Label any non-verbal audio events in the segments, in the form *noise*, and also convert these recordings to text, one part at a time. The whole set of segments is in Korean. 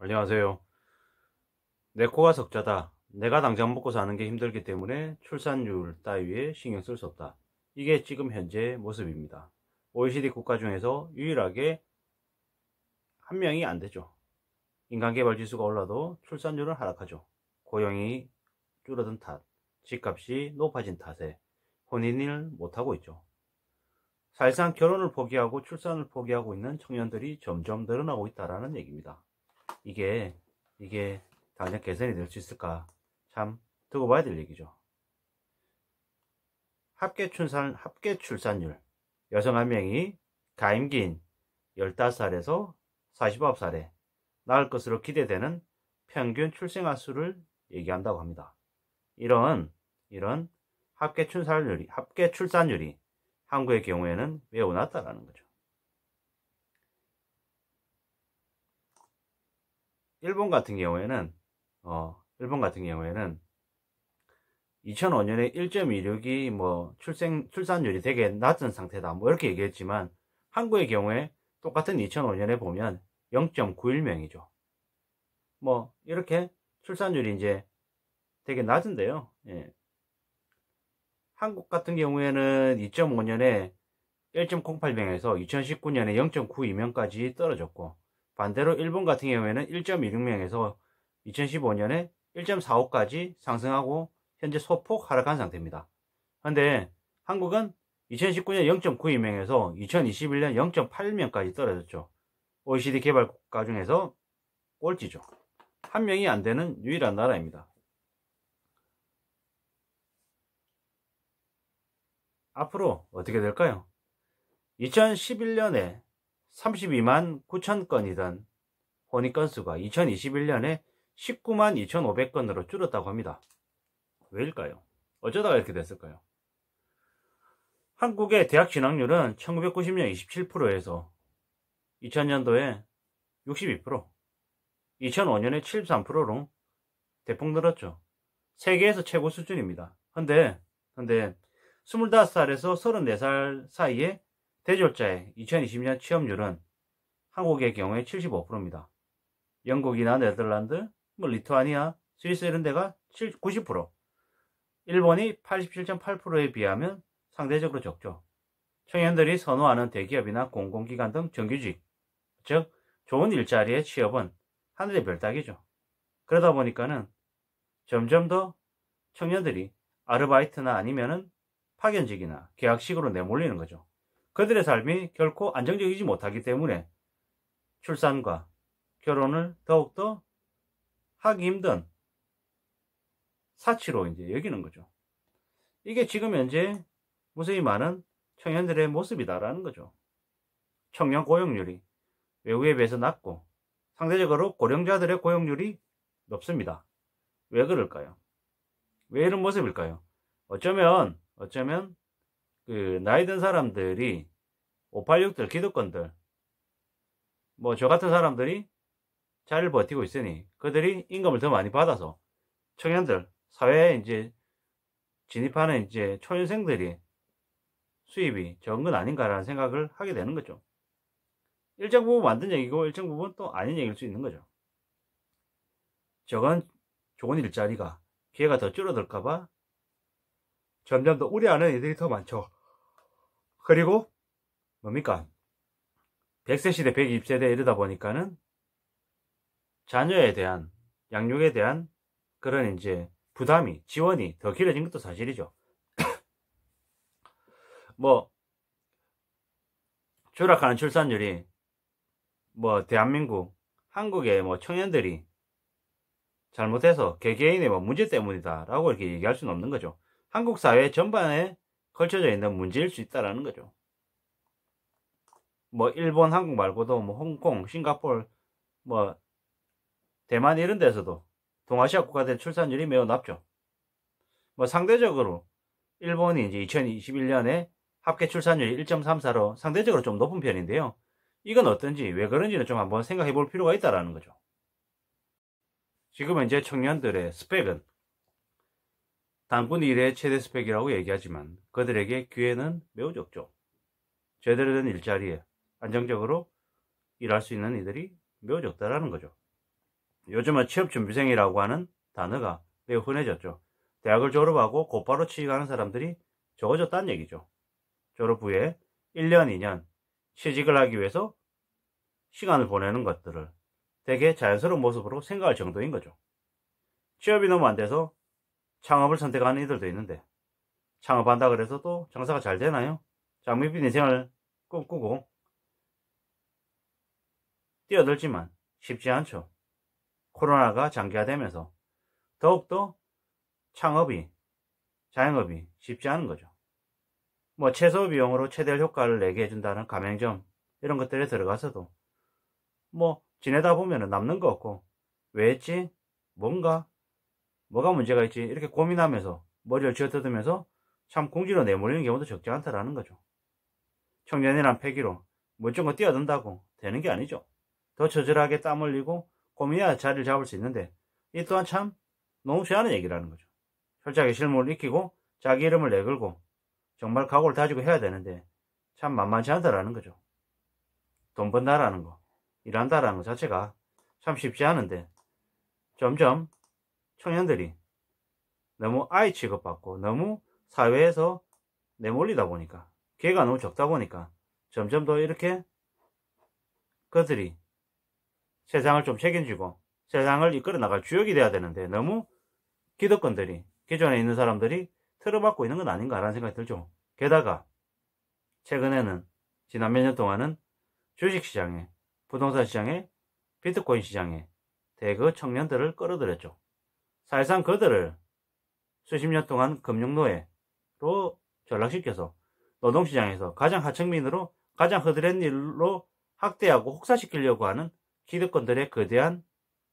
안녕하세요. 내 코가 석자다. 내가 당장 먹고 사는 게 힘들기 때문에 출산율 따위에 신경 쓸 수 없다. 이게 지금 현재 모습입니다. OECD 국가 중에서 유일하게 한 명이 안 되죠. 인간개발지수가 올라도 출산율은 하락하죠. 고용이 줄어든 탓, 집값이 높아진 탓에 혼인을 못하고 있죠. 사실상 결혼을 포기하고 출산을 포기하고 있는 청년들이 점점 늘어나고 있다는 얘기입니다. 이게 이게 당장 개선이 될 수 있을까 참 두고 봐야 될 얘기죠. 합계 출산 합계 출산율 여성 한 명이 가임기인 15살에서 49살에 낳을 것으로 기대되는 평균 출생아 수를 얘기한다고 합니다. 이런 이런 합계 출산율이 합계 출산율이 한국의 경우에는 매우 낮다라는 거죠. 일본 같은 경우에는 어 일본 같은 경우에는 2005년에 1.26이 뭐 출생 출산율이 되게 낮은 상태다 뭐 이렇게 얘기했지만 한국의 경우에 똑같은 2005년에 보면 0.91명이죠. 뭐 이렇게 출산율이 이제 되게 낮은데요. 예. 한국 같은 경우에는 2.5년에 1.08명에서 2019년에 0.92명까지 떨어졌고 반대로 일본 같은 경우에는 1.16명에서 2015년에 1.45까지 상승하고 현재 소폭 하락한 상태입니다. 그런데 한국은 2019년 0.92명에서 2021년 0.8명까지 떨어졌죠. OECD 개발국가 중에서 꼴찌죠. 한 명이 안 되는 유일한 나라입니다. 앞으로 어떻게 될까요? 2011년에 32만 9천 건이던 혼인 건수가 2021년에 19만 2,500건으로 줄었다고 합니다. 왜일까요? 어쩌다가 이렇게 됐을까요? 한국의 대학 진학률은 1990년 27%에서 2000년도에 62%, 2005년에 73%로 대폭 늘었죠. 세계에서 최고 수준입니다. 근데, 근데 25살에서 34살 사이에 대졸자의 2020년 취업률은 한국의 경우에 75%입니다. 영국이나 네덜란드, 뭐 리투아니아, 스위스 이런 데가 7, 90%, 일본이 87.8%에 비하면 상대적으로 적죠. 청년들이 선호하는 대기업이나 공공기관 등 정규직, 즉 좋은 일자리의 취업은 하늘의 별따기죠. 그러다 보니까는 점점 더 청년들이 아르바이트나 아니면은 파견직이나 계약식으로 내몰리는 거죠. 그들의 삶이 결코 안정적이지 못하기 때문에 출산과 결혼을 더욱더 하기 힘든 사치로 이제 여기는 거죠. 이게 지금 현재 무수히 많은 청년들의 모습이다라는 거죠. 청년 고용률이 외국에 비해서 낮고 상대적으로 고령자들의 고용률이 높습니다. 왜 그럴까요? 왜 이런 모습일까요? 어쩌면, 어쩌면 그 나이 든 사람들이 586들 기득권들 뭐 저 같은 사람들이 잘 버티고 있으니 그들이 임금을 더 많이 받아서 청년들 사회에 이제 진입하는 이제 초년생들이 수입이 적은 건 아닌가라는 생각을 하게 되는 거죠. 일정 부분 만든 얘기고 일정 부분 또 아닌 얘기일 수 있는 거죠. 적은 좋은 일자리가 기회가 더 줄어들까봐 점점 더 우려하는 이들이 더 많죠. 그리고 뭡니까? 100세 시대, 120세대 이러다 보니까는 자녀에 대한 양육에 대한 그런 이제 부담이, 지원이 더 길어진 것도 사실이죠. *coughs* 뭐, 추락하는 출산율이 뭐 대한민국, 한국의 뭐 청년들이 잘못해서 개개인의 뭐 문제 때문이다라고 이렇게 얘기할 수는 없는 거죠. 한국 사회 전반에 걸쳐져 있는 문제일 수 있다라는 거죠. 뭐 일본, 한국 말고도 뭐 홍콩, 싱가폴, 뭐 대만 이런 데서도 동아시아 국가들 출산율이 매우 낮죠. 뭐 상대적으로 일본이 이제 2021년에 합계 출산율이 1.34로 상대적으로 좀 높은 편인데요. 이건 어떤지 왜 그런지는 좀 한번 생각해 볼 필요가 있다라는 거죠. 지금 현재 청년들의 스펙은 단군 이래의 최대 스펙이라고 얘기하지만 그들에게 기회는 매우 적죠. 제대로 된 일자리에 안정적으로 일할 수 있는 이들이 매우 적다라는 거죠. 요즘은 뭐 취업준비생이라고 하는 단어가 매우 흔해졌죠. 대학을 졸업하고 곧바로 취직하는 사람들이 적어졌다는 얘기죠. 졸업 후에 1년, 2년 취직을 하기 위해서 시간을 보내는 것들을 되게 자연스러운 모습으로 생각할 정도인 거죠. 취업이 너무 안 돼서 창업을 선택하는 이들도 있는데 창업한다 그래서 또 장사가 잘 되나요? 장밋빛 인생을 꿈꾸고 뛰어들지만 쉽지 않죠. 코로나가 장기화되면서 더욱더 창업이 자영업이 쉽지 않은 거죠. 뭐 최소 비용으로 최대의 효과를 내게 해준다는 가맹점 이런 것들에 들어가서도 뭐 지내다 보면 남는 거 없고 왜 했지? 뭔가 뭐가 문제가 있지 이렇게 고민하면서 머리를 쥐어뜯으면서 참 궁지로 내몰리는 경우도 적지 않다라는 거죠. 청년이란 폐기로 멀쩡히 뛰어든다고 되는 게 아니죠. 더 처절하게 땀 흘리고 고민해야 자리를 잡을 수 있는데 이 또한 참 너무 쇠하는 얘기라는 거죠. 철저하게 실물을 익히고 자기 이름을 내걸고 정말 각오를 다지고 해야 되는데 참 만만치 않다라는 거죠. 돈 번다라는 거, 일한다라는 거 자체가 참 쉽지 않은데 점점 청년들이 너무 아이 취급받고 너무 사회에서 내몰리다 보니까 기회가 너무 적다 보니까 점점 더 이렇게 그들이 세상을 좀 책임지고 세상을 이끌어 나갈 주역이 돼야 되는데 너무 기득권들이 기존에 있는 사람들이 틀어박고 있는 건 아닌가라는 생각이 들죠. 게다가 최근에는 지난 몇 년 동안은 주식시장에 부동산 시장에 비트코인 시장에 대거 청년들을 끌어들였죠. 사실상 그들을 수십 년 동안 금융노예로 전락시켜서 노동시장에서 가장 하층민으로 가장 허드렛 일로 학대하고 혹사시키려고 하는 기득권들의 거대한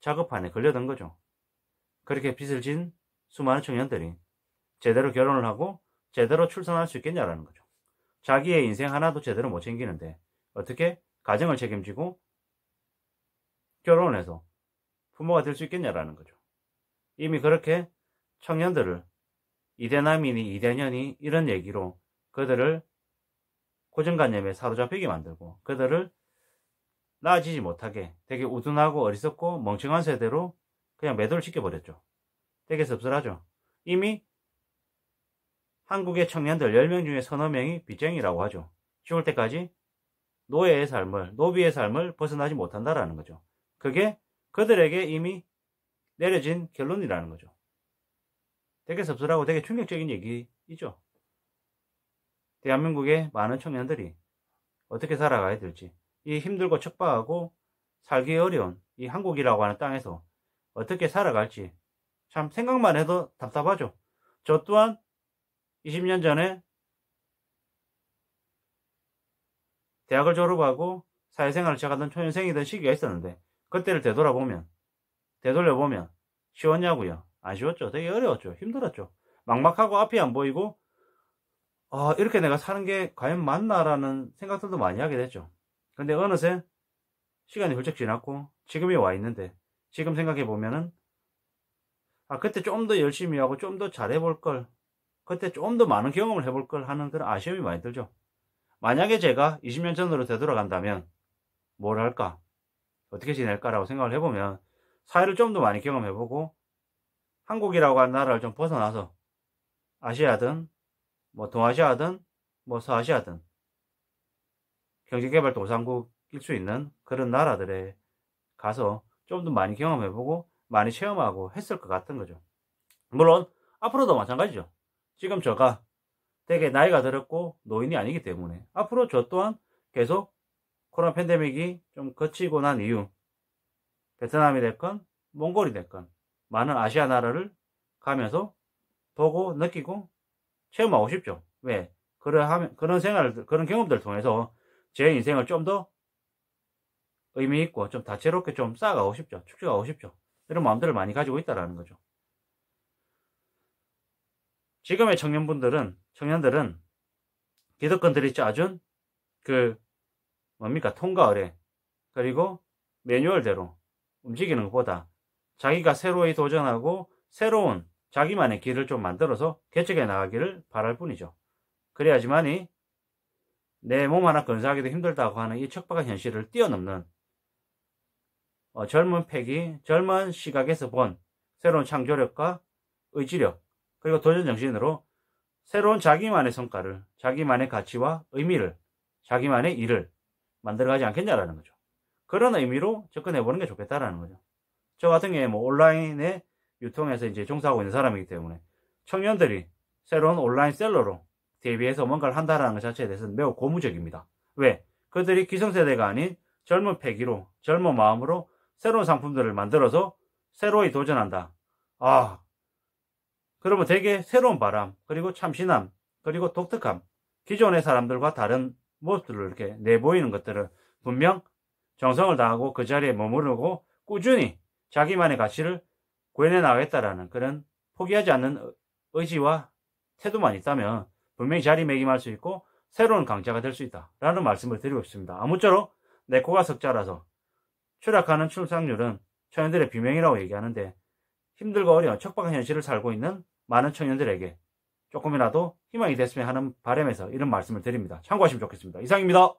작업판에 걸려든 거죠. 그렇게 빚을 진 수많은 청년들이 제대로 결혼을 하고 제대로 출산할 수 있겠냐라는 거죠. 자기의 인생 하나도 제대로 못 챙기는데 어떻게 가정을 책임지고 결혼 해서 부모가 될 수 있겠냐라는 거죠. 이미 그렇게 청년들을 이대남이니 이대년이 이런 얘기로 그들을 고정관념에 사로잡히게 만들고 그들을 나아지지 못하게 되게 우둔하고 어리석고 멍청한 세대로 그냥 매도를 시켜버렸죠. 되게 씁쓸하죠. 이미 한국의 청년들 10명 중에 서너 명이 빚쟁이라고 하죠. 죽을 때까지 노예의 삶을, 노비의 삶을 벗어나지 못한다라는 거죠. 그게 그들에게 이미 내려진 결론이라는 거죠. 되게 섭섭하고 되게 충격적인 얘기이죠. 대한민국의 많은 청년들이 어떻게 살아가야 될지, 이 힘들고 척박하고 살기 어려운 이 한국이라고 하는 땅에서 어떻게 살아갈지 참 생각만 해도 답답하죠. 저 또한 20년 전에 대학을 졸업하고 사회생활을 시작하던 초년생이던 시기가 있었는데 그때를 되돌아보면 되돌려보면 쉬웠냐고요? 아쉬웠죠. 되게 어려웠죠. 힘들었죠. 막막하고 앞이 안 보이고 아, 이렇게 내가 사는 게 과연 맞나라는 생각들도 많이 하게 됐죠. 근데 어느새 시간이 훌쩍 지났고 지금이 와 있는데 지금 생각해 보면은 아 그때 좀 더 열심히 하고 좀 더 잘해 볼걸 그때 좀 더 많은 경험을 해볼걸 하는 그런 아쉬움이 많이 들죠. 만약에 제가 20년 전으로 되돌아간다면 뭘 할까? 어떻게 지낼까라고 생각을 해보면 사회를 좀 더 많이 경험해보고 한국이라고 하는 나라를 좀 벗어나서 아시아든 뭐 동아시아든 뭐 서아시아든 경제개발도상국일 수 있는 그런 나라들에 가서 좀 더 많이 경험해보고 많이 체험하고 했을 것 같은 거죠. 물론 앞으로도 마찬가지죠. 지금 저가 되게 나이가 들었고 노인이 아니기 때문에 앞으로 저 또한 계속 코로나 팬데믹이 좀 거치고 난 이후 베트남이 됐건 몽골이 됐건 많은 아시아 나라를 가면서 보고 느끼고 체험하고 싶죠. 왜? 그런 그런 생활 그런 경험들을 통해서 제 인생을 좀 더 의미 있고 좀 다채롭게 좀 쌓아가고 싶죠. 축적하고 싶죠. 이런 마음들을 많이 가지고 있다라는 거죠. 지금의 청년분들은 청년들은 기득권들이 짜준 그 뭡니까 통과 의뢰 그리고 매뉴얼대로 움직이는 것보다 자기가 새로이 도전하고 새로운 자기만의 길을 좀 만들어서 개척해 나가기를 바랄 뿐이죠. 그래야지만이 내 몸 하나 건사하기도 힘들다고 하는 이 척박한 현실을 뛰어넘는 어, 젊은 팩이 젊은 시각에서 본 새로운 창조력과 의지력 그리고 도전 정신으로 새로운 자기만의 성과를 자기만의 가치와 의미를 자기만의 일을 만들어가지 않겠냐라는 거죠. 그런 의미로 접근해 보는 게 좋겠다라는 거죠. 저 같은 경우에 뭐 온라인에 유통해서 이제 종사하고 있는 사람이기 때문에 청년들이 새로운 온라인 셀러로 대비해서 뭔가를 한다라는 것 자체에 대해서는 매우 고무적입니다. 왜? 그들이 기성세대가 아닌 젊은 패기로 젊은 마음으로 새로운 상품들을 만들어서 새로이 도전한다. 아, 그러면 되게 새로운 바람, 그리고 참신함, 그리고 독특함, 기존의 사람들과 다른 모습들을 이렇게 내보이는 것들을 분명 정성을 다하고 그 자리에 머무르고 꾸준히 자기만의 가치를 구현해 나가겠다라는 그런 포기하지 않는 의지와 태도만 있다면 분명히 자리매김할 수 있고 새로운 강자가 될 수 있다라는 말씀을 드리고 싶습니다. 아무쪼록 내 코가 석자라서 추락하는 출산률은 청년들의 비명이라고 얘기하는데 힘들고 어려운 척박한 현실을 살고 있는 많은 청년들에게 조금이라도 희망이 됐으면 하는 바람에서 이런 말씀을 드립니다. 참고하시면 좋겠습니다. 이상입니다.